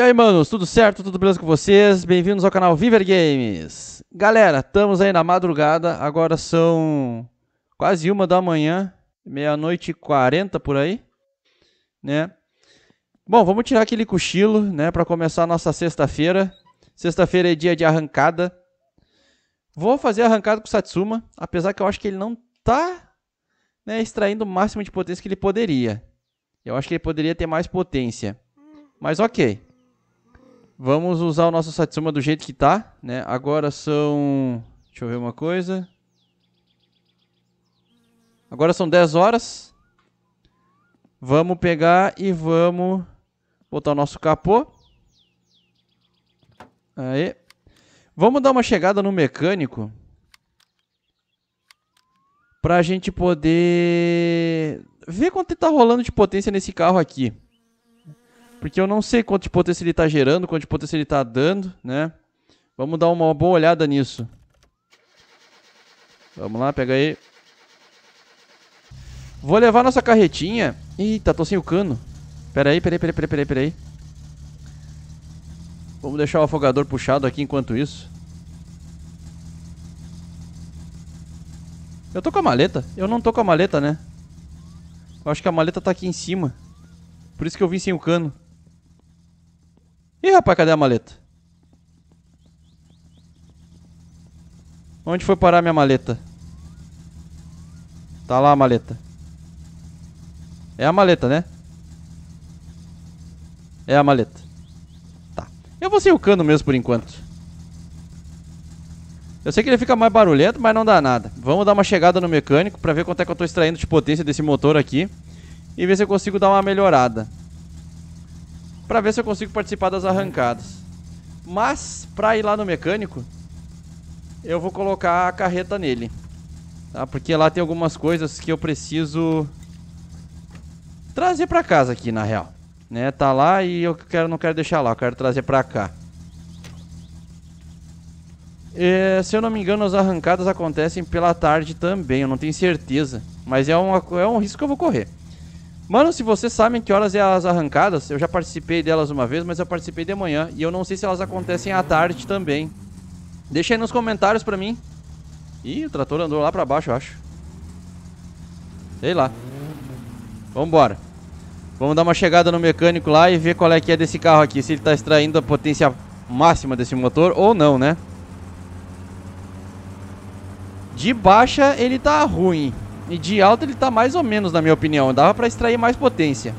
E aí, manos, tudo certo? Tudo beleza com vocês? Bem-vindos ao canal Viver Games. Galera, estamos aí na madrugada, agora são quase uma da manhã, meia-noite e quarenta por aí, né? Bom, vamos tirar aquele cochilo, né, para começar a nossa sexta-feira. Sexta-feira é dia de arrancada. Vou fazer arrancada com o Satsuma, apesar que eu acho que ele não tá né, extraindo o máximo de potência que ele poderia. Eu acho que ele poderia ter mais potência. Mas ok, Vamos usar o nosso Satsuma do jeito que tá, né? Agora são... Deixa eu ver uma coisa. Agora são 10 horas. Vamos pegar e vamos botar o nosso capô. Aí. Vamos dar uma chegada no mecânico. Pra gente poder ver quanto tá rolando de potência nesse carro aqui. Porque eu não sei quanto de potência ele está gerando, quanto de potência ele está dando, né? Vamos dar uma boa olhada nisso. Vamos lá, pega aí. Vou levar nossa carretinha. Eita, tô sem o cano. Pera aí, peraí, peraí, peraí, peraí, peraí. Vamos deixar o afogador puxado aqui enquanto isso. Eu tô com a maleta? Eu não tô com a maleta, né? Eu acho que a maleta tá aqui em cima. Por isso que eu vim sem o cano. Ih, rapaz, cadê a maleta? Onde foi parar minha maleta? Tá lá a maleta. É a maleta, né? É a maleta. Tá. Eu vou sem o cano mesmo por enquanto. Eu sei que ele fica mais barulhento, mas não dá nada. Vamos dar uma chegada no mecânico pra ver quanto é que eu tô extraindo de potência desse motor aqui. E ver se eu consigo dar uma melhorada para ver se eu consigo participar das arrancadas. Mas, para ir lá no mecânico, eu vou colocar a carreta nele. Tá? Porque lá tem algumas coisas que eu preciso trazer para casa aqui, na real. Né? Tá lá e eu quero, não quero deixar lá, eu quero trazer para cá. É, se eu não me engano, as arrancadas acontecem pela tarde também, eu não tenho certeza. Mas é, uma, é um risco que eu vou correr. Mano, se vocês sabem que horas é as arrancadas, eu já participei delas uma vez, mas eu participei de manhã. E eu não sei se elas acontecem à tarde também. Deixa aí nos comentários pra mim. Ih, o trator andou lá pra baixo, eu acho. Sei lá. Vambora. Vamos dar uma chegada no mecânico lá e ver qual é que é desse carro aqui. Se ele tá extraindo a potência máxima desse motor ou não, né? De baixa ele tá ruim. E de alta ele tá mais ou menos, na minha opinião. Dava pra extrair mais potência.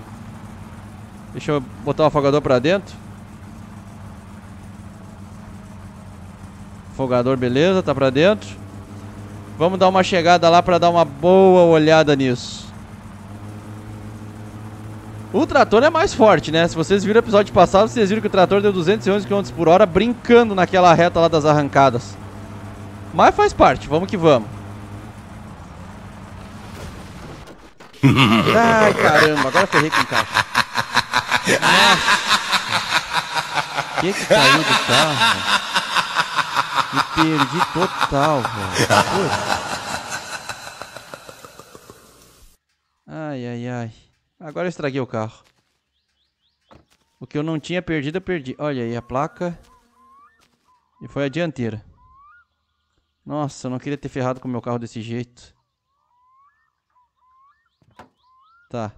Deixa eu botar o afogador pra dentro. Afogador, beleza, tá pra dentro. Vamos dar uma chegada lá pra dar uma boa olhada nisso. O trator é mais forte, né? Se vocês viram o episódio passado, vocês viram que o trator deu 211 km por hora brincando naquela reta lá das arrancadas. Mas faz parte, vamos que vamos. Ai, caramba, agora ferrei com caixa. Nossa. O ah. é que que caiu do carro? Me perdi total, velho. Ai, ai, ai. Agora eu estraguei o carro. O que eu não tinha perdido, eu perdi. Olha aí a placa. E foi a dianteira. Nossa, eu não queria ter ferrado com o meu carro desse jeito. Tá.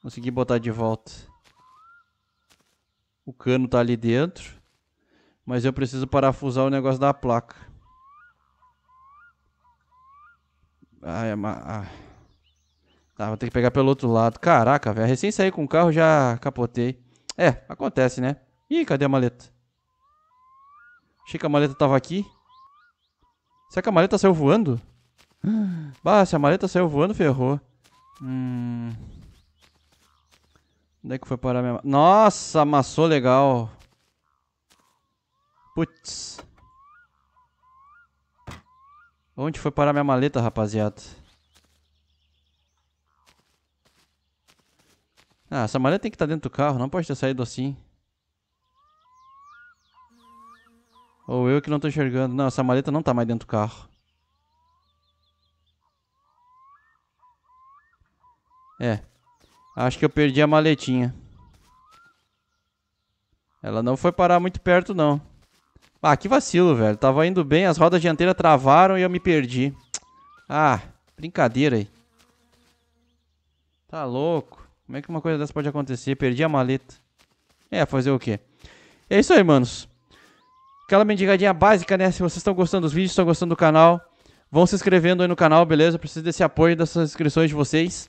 Consegui botar de volta. O cano tá ali dentro. Mas eu preciso parafusar o negócio da placa. Ai, ah, Tá, vou ter que pegar pelo outro lado. Caraca, velho. Recém saí com o carro, já capotei. É, acontece, né? Ih, cadê a maleta? Achei que a maleta tava aqui. Será que a maleta saiu voando? Bah, se a maleta saiu voando, ferrou. Hum. Onde é que foi parar minha... Nossa, amassou legal. Putz. Onde foi parar minha maleta, rapaziada? Ah, essa maleta tem que estar tá dentro do carro. Não pode ter saído assim. Ou eu que não estou enxergando. Não, essa maleta não está mais dentro do carro. É. Acho que eu perdi a maletinha. Ela não foi parar muito perto, não. Ah, que vacilo, velho. Tava indo bem, as rodas dianteiras travaram e eu me perdi. Ah, brincadeira aí. Tá louco. Como é que uma coisa dessa pode acontecer? Perdi a maleta. É, fazer o quê? É isso aí, manos. Aquela mendigadinha básica, né? Se vocês estão gostando dos vídeos, estão gostando do canal, vão se inscrevendo aí no canal, beleza? preciso desse apoio, dessas inscrições de vocês.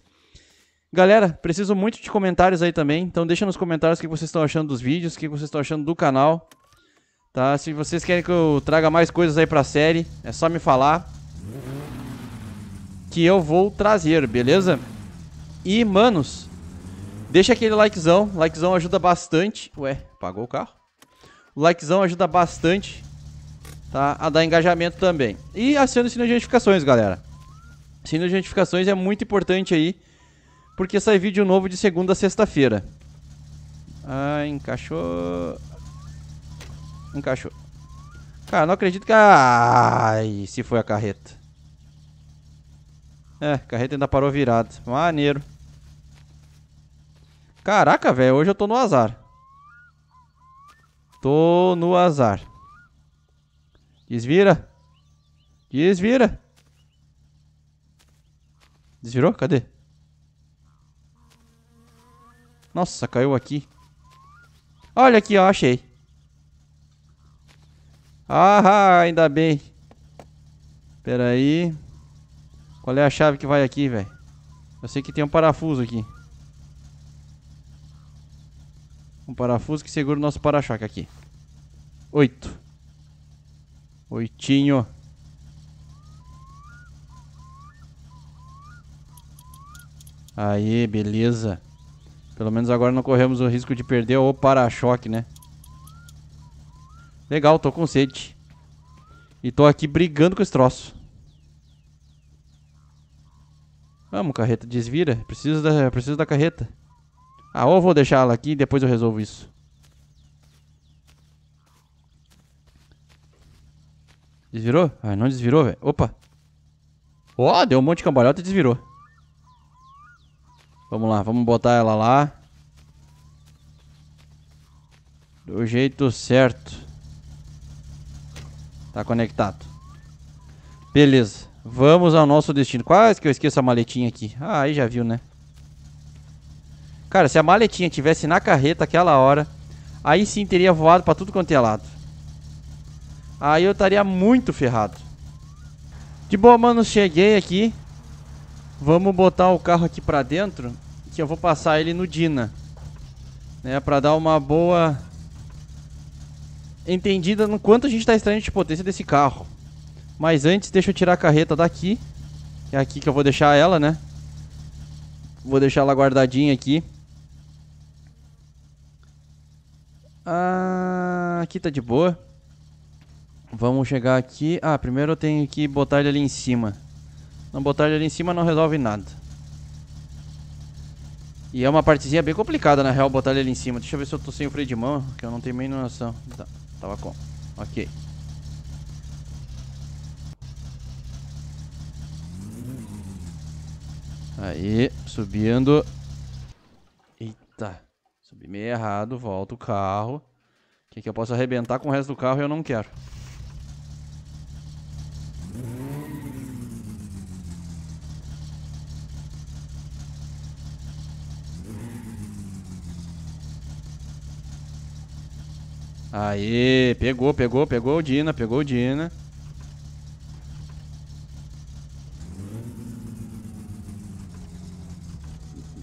Galera, preciso muito de comentários aí também. Então deixa nos comentários o que vocês estão achando dos vídeos, o que vocês estão achando do canal. Tá? Se vocês querem que eu traga mais coisas aí pra série, é só me falar. Que eu vou trazer, beleza? E, manos, deixa aquele likezão. Likezão ajuda bastante. Ué, pagou o carro? O likezão ajuda bastante, tá? A dar engajamento também. E aciona o sino de notificações, galera. Sino de notificações é muito importante aí porque sai vídeo novo de segunda a sexta-feira. Ah, encaixou. Encaixou. Cara, não acredito que. Ai, se foi a carreta. É, carreta ainda parou virada, Maneiro. Caraca, velho, hoje eu tô no azar. Tô no azar. Desvira. Desvira. Desvirou? Cadê? Nossa, caiu aqui. Olha aqui, ó, achei. Ah, ainda bem. Pera aí. Qual é a chave que vai aqui, velho? Eu sei que tem um parafuso aqui. Um parafuso que segura o nosso para-choque aqui. Oito. Oitinho. Aí, beleza. Pelo menos agora não corremos o risco de perder o para-choque, né? Legal, tô com sede. E tô aqui brigando com esse troço. Vamos, carreta, desvira. Preciso da, preciso da carreta. Ah, ou vou deixar ela aqui e depois eu resolvo isso. Desvirou? Ah, não desvirou, velho. Opa. Ó, oh, deu um monte de cambalhota e desvirou. Vamos lá, vamos botar ela lá. Do jeito certo. Tá conectado. Beleza. Vamos ao nosso destino. Quase que eu esqueço a maletinha aqui. Ah, aí já viu, né? Cara, se a maletinha tivesse na carreta aquela hora, aí sim teria voado pra tudo quanto é lado. Aí eu estaria muito ferrado. De boa, mano, cheguei aqui. Vamos botar o carro aqui pra dentro, que eu vou passar ele no Dina. Né, pra dar uma boa entendida no quanto a gente tá estranho de potência desse carro. Mas antes, deixa eu tirar a carreta daqui. É aqui que eu vou deixar ela, né? Vou deixar ela guardadinha aqui. Ah, aqui tá de boa. Vamos chegar aqui. Ah, primeiro eu tenho que botar ele ali em cima. Não botar ele ali em cima não resolve nada. E é uma partezinha bem complicada, na real, botar ele ali em cima. Deixa eu ver se eu tô sem o freio de mão, que eu não tenho nem noção. Tá, tava com. Ok. Aí, subindo. Eita. Subi meio errado, volta o carro. O que, que eu posso arrebentar com o resto do carro eu não quero. Aí, pegou, pegou, pegou o Dina, pegou o Dina.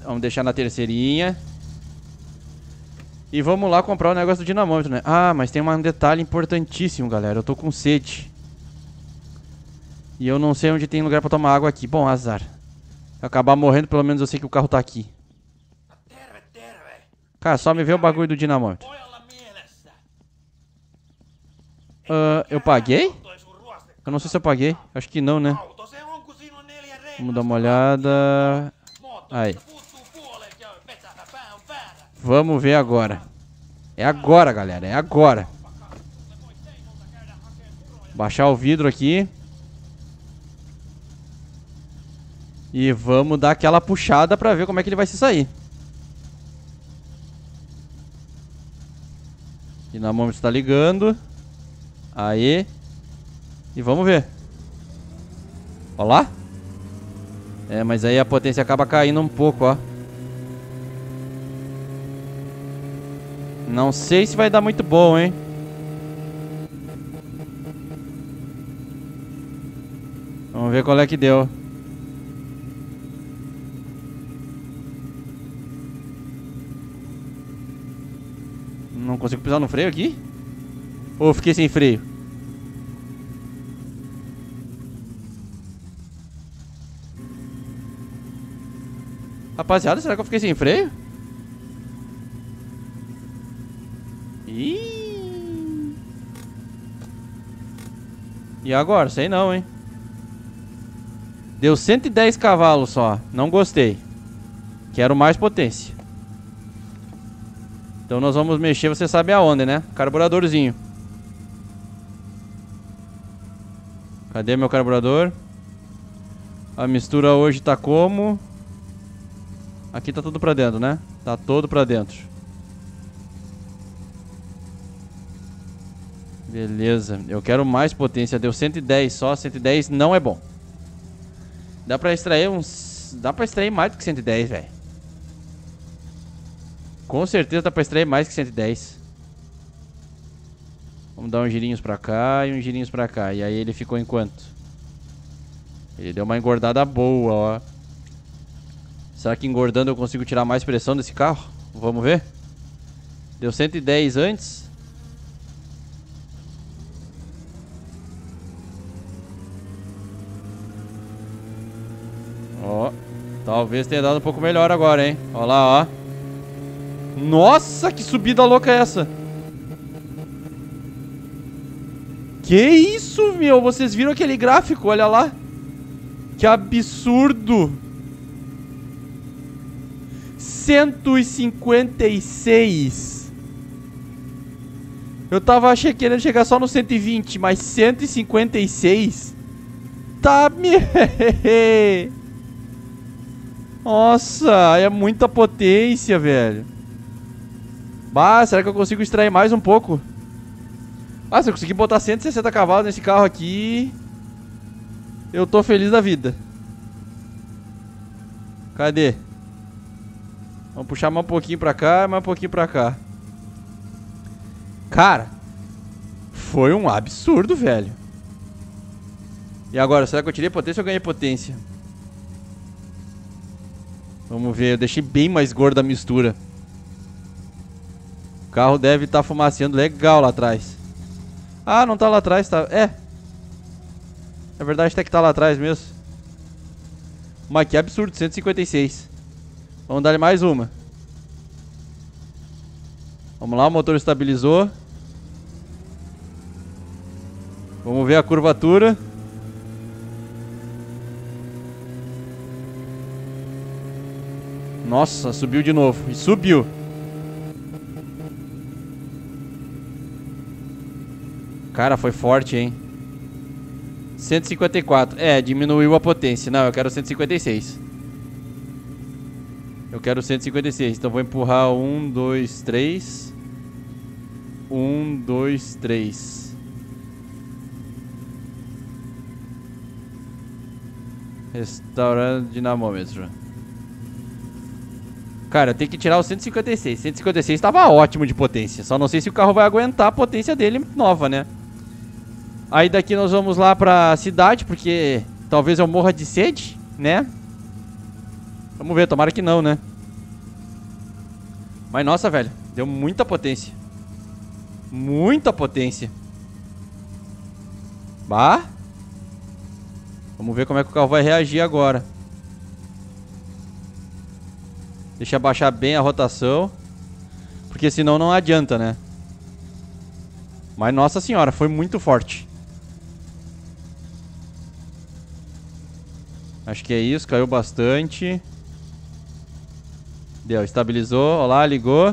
Vamos deixar na terceirinha. E vamos lá comprar o negócio do dinamômetro, né? Ah, mas tem um detalhe importantíssimo, galera. Eu tô com sede. E eu não sei onde tem lugar pra tomar água aqui. Bom, azar. Se eu acabar morrendo, pelo menos eu sei que o carro tá aqui. Cara, só me vê o bagulho do dinamômetro. Uh, eu paguei? Eu não sei se eu paguei. Acho que não, né? Vamos dar uma olhada. Aí. Vamos ver agora. É agora, galera. É agora. Baixar o vidro aqui. E vamos dar aquela puxada pra ver como é que ele vai se sair. na mão está ligando. Aí. E vamos ver. Ó lá. É, mas aí a potência acaba caindo um pouco, ó. Não sei se vai dar muito bom, hein. Vamos ver qual é que deu. Não consigo pisar no freio aqui? Ou fiquei sem freio? Rapaziada, será que eu fiquei sem freio? Ih. E agora? Sei não, hein? Deu 110 cavalos só. Não gostei. Quero mais potência. Então nós vamos mexer, você sabe aonde, né? Carburadorzinho. Cadê meu carburador? A mistura hoje tá como? Aqui tá tudo pra dentro, né? Tá todo pra dentro. Beleza. Eu quero mais potência. Deu 110 só. 110 não é bom. Dá pra extrair uns... Dá pra extrair mais do que 110, velho. Com certeza dá pra extrair mais que 110. Vamos dar uns girinhos pra cá e uns girinhos pra cá. E aí ele ficou em quanto? Ele deu uma engordada boa, ó. Será que engordando eu consigo tirar mais pressão desse carro? Vamos ver. Deu 110 antes. Ó. Talvez tenha dado um pouco melhor agora, hein. Ó lá, ó. Nossa, que subida louca é essa. Que isso, meu? Vocês viram aquele gráfico? Olha lá. Que absurdo. 156. Eu tava achei, querendo chegar só no 120, mas 156? Tá me... Nossa, é muita potência, velho. Bah, será que eu consigo extrair mais um pouco? Ah, se eu conseguir botar 160 cavalos nesse carro aqui... Eu tô feliz da vida. Cadê? Vamos puxar mais um pouquinho pra cá, mais um pouquinho pra cá. Cara, foi um absurdo, velho. E agora, será que eu tirei potência ou ganhei potência? Vamos ver, eu deixei bem mais gorda a mistura. O carro deve estar tá fumaceando legal lá atrás. Ah, não tá lá atrás, tá. É. Na verdade até que tá lá atrás mesmo. Mas que absurdo, 156. Vamos dar mais uma. Vamos lá, o motor estabilizou. Vamos ver a curvatura. Nossa, subiu de novo. E subiu. Cara, foi forte, hein? 154. É, diminuiu a potência. Não, eu quero 156. Eu quero 156. Então vou empurrar um, dois, três. Um, dois, três. Restaurando dinamômetro. Cara, tem que tirar o 156. 156 estava ótimo de potência. Só não sei se o carro vai aguentar a potência dele nova, né? Aí daqui nós vamos lá pra cidade, porque talvez eu morra de sede, né? Vamos ver, tomara que não, né? Mas nossa, velho, deu muita potência. Muita potência. Bah. Vamos ver como é que o carro vai reagir agora. Deixa baixar bem a rotação. Porque senão não adianta, né? Mas nossa senhora, foi muito forte. Acho que é isso, caiu bastante. Deu, estabilizou. Olá, ligou.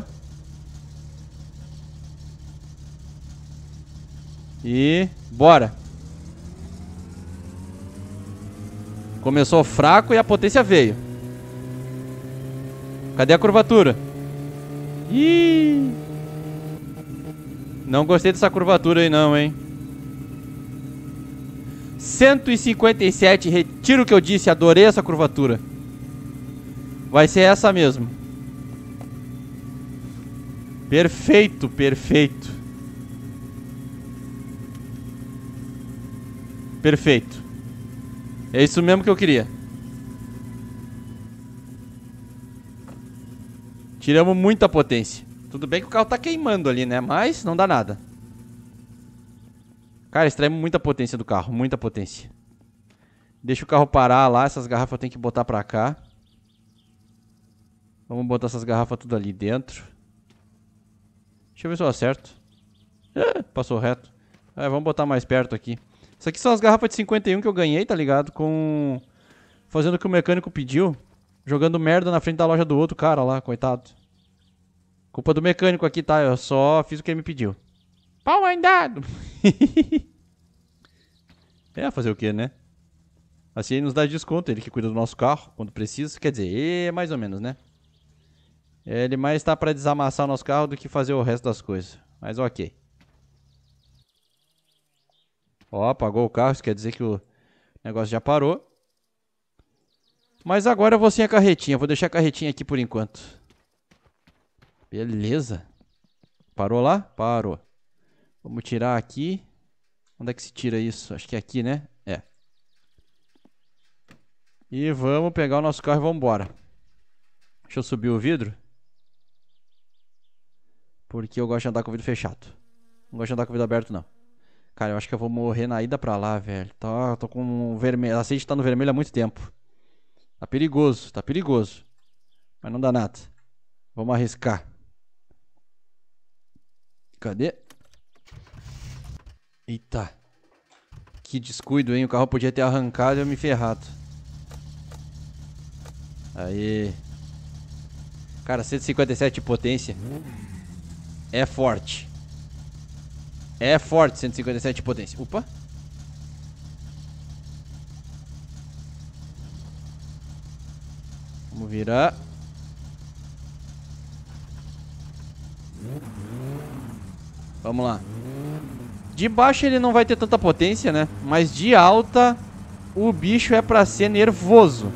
E bora. Começou fraco e a potência veio. Cadê a curvatura? Ih! Não gostei dessa curvatura aí não, hein? 157, retiro o que eu disse, adorei essa curvatura. Vai ser essa mesmo. Perfeito, perfeito. Perfeito. É isso mesmo que eu queria. Tiramos muita potência. Tudo bem que o carro tá queimando ali, né? Mas não dá nada. Cara, extrai muita potência do carro, muita potência. Deixa o carro parar lá, essas garrafas eu tenho que botar pra cá. Vamos botar essas garrafas tudo ali dentro. Deixa eu ver se eu acerto. Ah, passou reto. É, vamos botar mais perto aqui. Isso aqui são as garrafas de 51 que eu ganhei, tá ligado? Com... Fazendo o que o mecânico pediu. Jogando merda na frente da loja do outro cara lá, coitado. Culpa do mecânico aqui, tá? Eu só fiz o que ele me pediu. Pau andado! é, fazer o quê, né? Assim ele nos dá desconto, ele que cuida do nosso carro quando precisa. Quer dizer, é mais ou menos, né? É, ele mais está para desamassar o nosso carro do que fazer o resto das coisas. Mas ok. Ó, apagou o carro, isso quer dizer que o negócio já parou. Mas agora eu vou sem a carretinha. Vou deixar a carretinha aqui por enquanto. Beleza. Parou lá? Parou. Vamos tirar aqui. Onde é que se tira isso? Acho que é aqui, né? É. E vamos pegar o nosso carro e vamos embora. Deixa eu subir o vidro. Porque eu gosto de andar com o vidro fechado. Não gosto de andar com o vidro aberto, não. Cara, eu acho que eu vou morrer na ida pra lá, velho. Tô, tá, tô com um vermelho. A sede tá no vermelho há muito tempo. Tá perigoso, tá perigoso. Mas não dá nada. Vamos arriscar. Cadê? Eita. Que descuido, hein? O carro podia ter arrancado e eu me ferrado. Aí. Cara, 157 de potência. É forte. É forte 157 de potência. Opa. Vamos virar. Vamos lá. De baixo ele não vai ter tanta potência, né? Mas de alta o bicho é pra ser nervoso.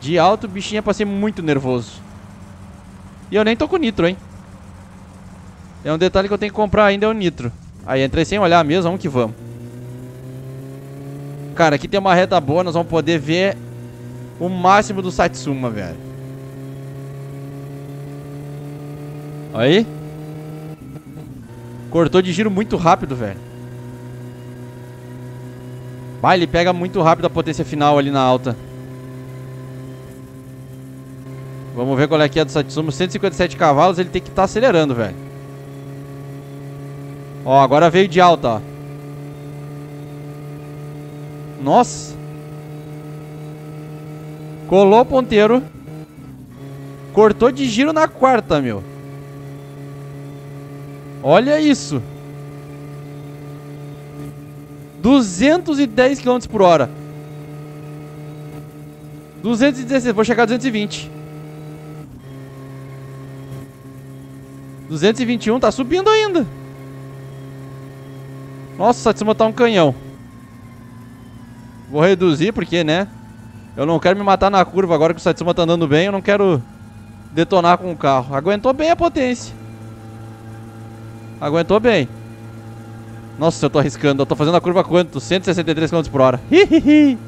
De alto o bichinho é pra ser muito nervoso. E eu nem tô com nitro, hein? É um detalhe que eu tenho que comprar ainda, é o nitro. Aí entrei sem olhar mesmo, vamos que vamos. Cara, aqui tem uma reta boa, nós vamos poder ver o máximo do Satsuma, velho. Aí. Cortou de giro muito rápido, velho. Vai, ele pega muito rápido a potência final ali na alta. Vamos ver qual é que é do Satsumo. 157 cavalos, ele tem que estar tá acelerando, velho. Ó, agora veio de alta, ó. Nossa. Colou o ponteiro. Cortou de giro na quarta, meu. Olha isso. 210 km por hora. 216, vou chegar a 220. 221, tá subindo ainda. Nossa, Satsuma tá um canhão. Vou reduzir, porque, né? Eu não quero me matar na curva agora que o Satsuma tá andando bem. Eu não quero detonar com o carro. Aguentou bem a potência. Aguentou bem. Nossa, eu tô arriscando. Eu tô fazendo a curva quanto? 163 km por hora. Hihihi.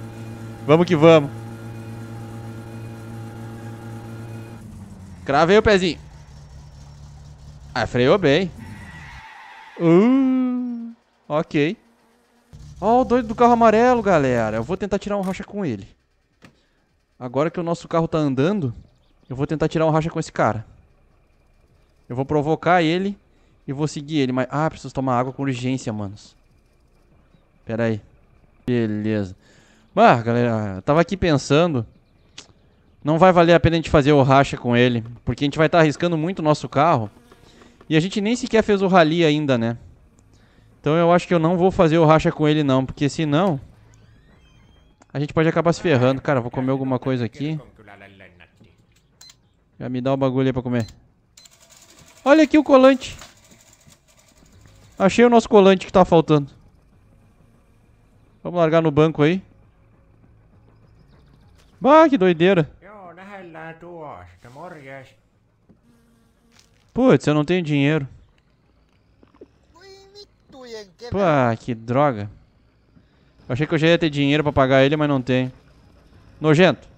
Vamos que vamos. Cravei o pezinho. Ah, freou bem. Uh, ok. Ó oh, o doido do carro amarelo, galera. Eu vou tentar tirar um racha com ele. Agora que o nosso carro tá andando, eu vou tentar tirar um racha com esse cara. Eu vou provocar ele e vou seguir ele, mas... Ah, preciso tomar água com urgência, manos. Pera aí. Beleza. Bah, galera, tava aqui pensando... Não vai valer a pena a gente fazer o racha com ele, porque a gente vai estar tá arriscando muito o nosso carro. E a gente nem sequer fez o rally ainda, né? Então eu acho que eu não vou fazer o racha com ele não, porque senão... A gente pode acabar se ferrando. Cara, vou comer alguma coisa aqui. Já me dá o um bagulho aí pra comer. Olha aqui o colante. Achei o nosso colante que tá faltando. Vamos largar no banco aí. Bah, que doideira. Putz, eu não tenho dinheiro. Ah, que droga. Eu achei que eu já ia ter dinheiro pra pagar ele, mas não tem. Nojento.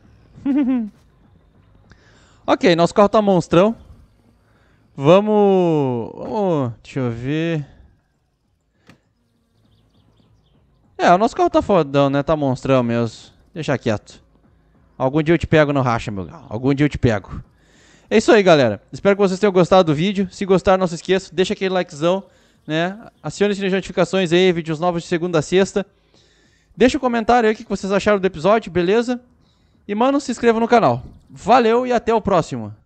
ok, nosso carro tá monstrão. Vamos... Vamos... Deixa eu ver... É, o nosso carro tá fodão, né? Tá monstrão mesmo. Deixa quieto. Algum dia eu te pego no racha, meu galo. Algum dia eu te pego. É isso aí, galera. Espero que vocês tenham gostado do vídeo. Se gostar, não se esqueça. Deixa aquele likezão, né? Acione as notificações aí. Vídeos novos de segunda a sexta. Deixa o um comentário aí o que vocês acharam do episódio, beleza? E, mano, se inscreva no canal. Valeu e até o próximo.